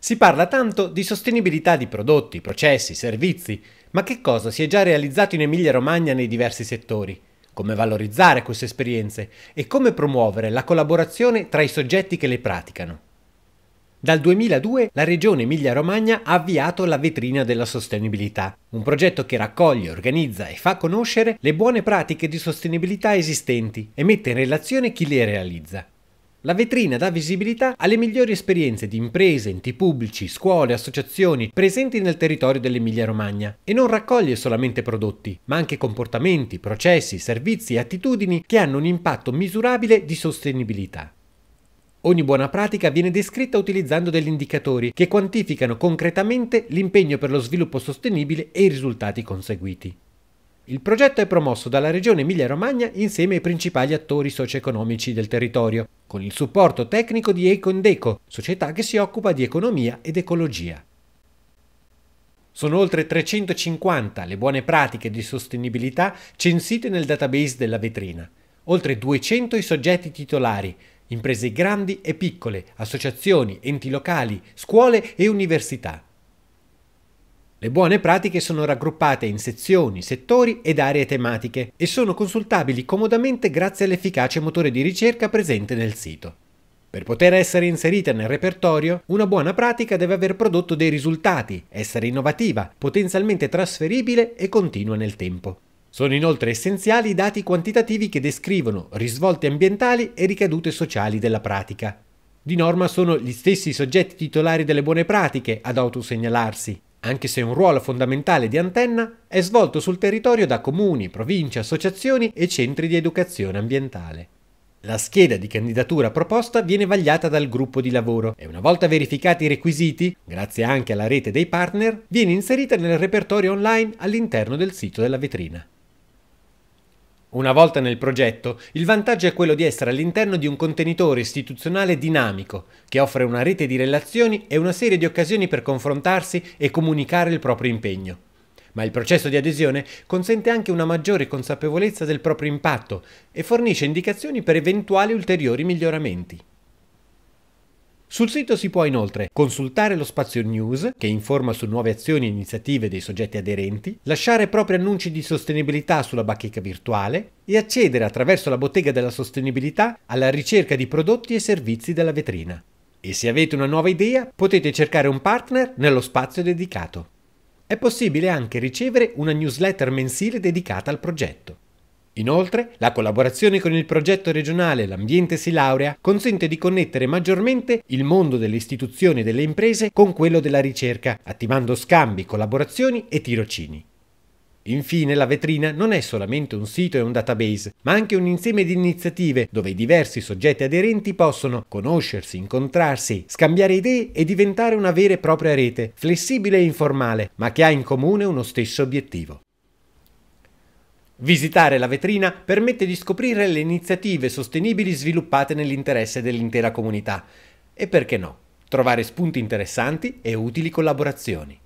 Si parla tanto di sostenibilità di prodotti, processi, servizi, ma che cosa si è già realizzato in Emilia-Romagna nei diversi settori? Come valorizzare queste esperienze e come promuovere la collaborazione tra i soggetti che le praticano? Dal 2002 la Regione Emilia-Romagna ha avviato la Vetrina della Sostenibilità, un progetto che raccoglie, organizza e fa conoscere le buone pratiche di sostenibilità esistenti e mette in relazione chi le realizza. La vetrina dà visibilità alle migliori esperienze di imprese, enti pubblici, scuole, associazioni presenti nel territorio dell'Emilia-Romagna e non raccoglie solamente prodotti, ma anche comportamenti, processi, servizi e attitudini che hanno un impatto misurabile di sostenibilità. Ogni buona pratica viene descritta utilizzando degli indicatori che quantificano concretamente l'impegno per lo sviluppo sostenibile e i risultati conseguiti. Il progetto è promosso dalla Regione Emilia-Romagna insieme ai principali attori socio-economici del territorio, con il supporto tecnico di Econdeco, società che si occupa di economia ed ecologia. Sono oltre 350 le buone pratiche di sostenibilità censite nel database della vetrina, oltre 200 i soggetti titolari, imprese grandi e piccole, associazioni, enti locali, scuole e università. Le buone pratiche sono raggruppate in sezioni, settori ed aree tematiche e sono consultabili comodamente grazie all'efficace motore di ricerca presente nel sito. Per poter essere inserita nel repertorio, una buona pratica deve aver prodotto dei risultati, essere innovativa, potenzialmente trasferibile e continua nel tempo. Sono inoltre essenziali i dati quantitativi che descrivono risvolti ambientali e ricadute sociali della pratica. Di norma sono gli stessi soggetti titolari delle buone pratiche ad autosegnalarsi, anche se un ruolo fondamentale di antenna è svolto sul territorio da comuni, province, associazioni e centri di educazione ambientale. La scheda di candidatura proposta viene vagliata dal gruppo di lavoro e una volta verificati i requisiti, grazie anche alla rete dei partner, viene inserita nel repertorio online all'interno del sito della vetrina. Una volta nel progetto, il vantaggio è quello di essere all'interno di un contenitore istituzionale dinamico, che offre una rete di relazioni e una serie di occasioni per confrontarsi e comunicare il proprio impegno. Ma il processo di adesione consente anche una maggiore consapevolezza del proprio impatto e fornisce indicazioni per eventuali ulteriori miglioramenti. Sul sito si può inoltre consultare lo spazio news, che informa su nuove azioni e iniziative dei soggetti aderenti, lasciare propri annunci di sostenibilità sulla bacheca virtuale e accedere attraverso la bottega della sostenibilità alla ricerca di prodotti e servizi della vetrina. E se avete una nuova idea, potete cercare un partner nello spazio dedicato. È possibile anche ricevere una newsletter mensile dedicata al progetto. Inoltre, la collaborazione con il progetto regionale L'ambiente si laurea consente di connettere maggiormente il mondo delle istituzioni e delle imprese con quello della ricerca, attivando scambi, collaborazioni e tirocini. Infine, la vetrina non è solamente un sito e un database, ma anche un insieme di iniziative dove i diversi soggetti aderenti possono conoscersi, incontrarsi, scambiare idee e diventare una vera e propria rete, flessibile e informale, ma che ha in comune uno stesso obiettivo. Visitare la vetrina permette di scoprire le iniziative sostenibili sviluppate nell'interesse dell'intera comunità e perché no, trovare spunti interessanti e utili collaborazioni.